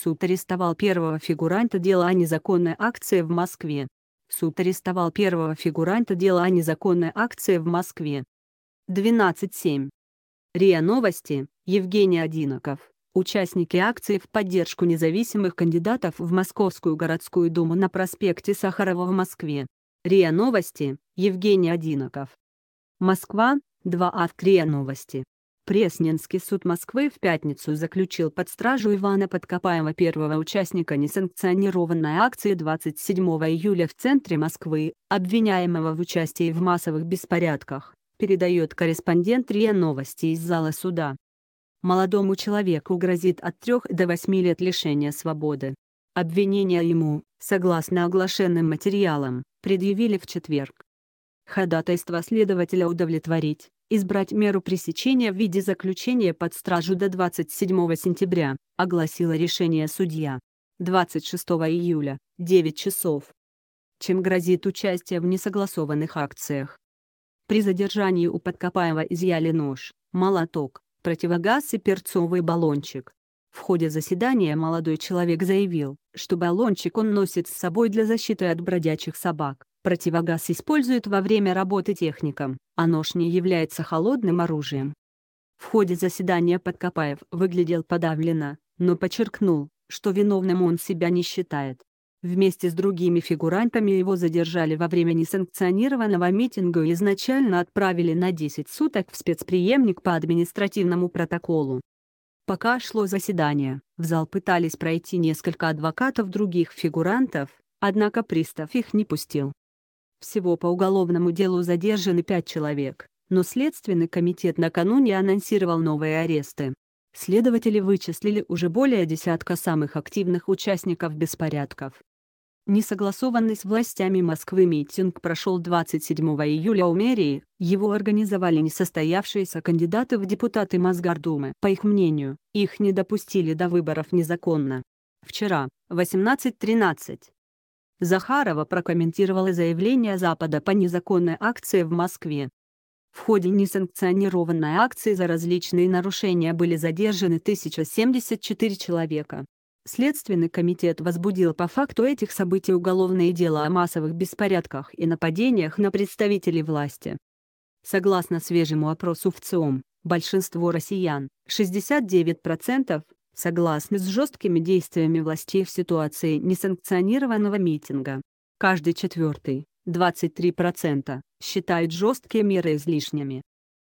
Суд арестовал первого фигуранта дела о незаконной акции в Москве. Суд арестовал первого фигуранта дела о незаконной акции в Москве. 12.7. РИА Новости, Евгений Одиноков. Участники акции в поддержку независимых кандидатов в Московскую городскую думу на проспекте Сахарова в Москве. РИА Новости, Евгений Одиноков. Москва, 2 авт РИА Новости. Пресненский суд Москвы в пятницу заключил под стражу Ивана Подкопаева первого участника несанкционированной акции 27 июля в центре Москвы, обвиняемого в участии в массовых беспорядках, передает корреспондент РИА Новости из зала суда. Молодому человеку грозит от 3 до 8 лет лишения свободы. Обвинение ему, согласно оглашенным материалам, предъявили в четверг. Ходатайство следователя удовлетворить избрать меру пресечения в виде заключения под стражу до 27 сентября, огласило решение судья. 26 июля, 9 часов. Чем грозит участие в несогласованных акциях? При задержании у Подкопаева изъяли нож, молоток, противогаз и перцовый баллончик. В ходе заседания молодой человек заявил, что баллончик он носит с собой для защиты от бродячих собак. Противогаз используют во время работы техникам, а нож не является холодным оружием. В ходе заседания Подкопаев выглядел подавленно, но подчеркнул, что виновным он себя не считает. Вместе с другими фигурантами его задержали во время несанкционированного митинга и изначально отправили на 10 суток в спецприемник по административному протоколу. Пока шло заседание, в зал пытались пройти несколько адвокатов других фигурантов, однако пристав их не пустил. Всего по уголовному делу задержаны пять человек, но Следственный комитет накануне анонсировал новые аресты. Следователи вычислили уже более десятка самых активных участников беспорядков. Несогласованный с властями Москвы митинг прошел 27 июля у мэрии, его организовали несостоявшиеся кандидаты в депутаты Мосгордумы. По их мнению, их не допустили до выборов незаконно. Вчера, 18.13, Захарова прокомментировала заявление Запада по незаконной акции в Москве. В ходе несанкционированной акции за различные нарушения были задержаны 1074 человека. Следственный комитет возбудил по факту этих событий уголовные дела о массовых беспорядках и нападениях на представителей власти. Согласно свежему опросу в ЦИОМ, большинство россиян, 69%, Согласны с жесткими действиями властей в ситуации несанкционированного митинга. Каждый четвертый, 23%, считает жесткие меры излишними.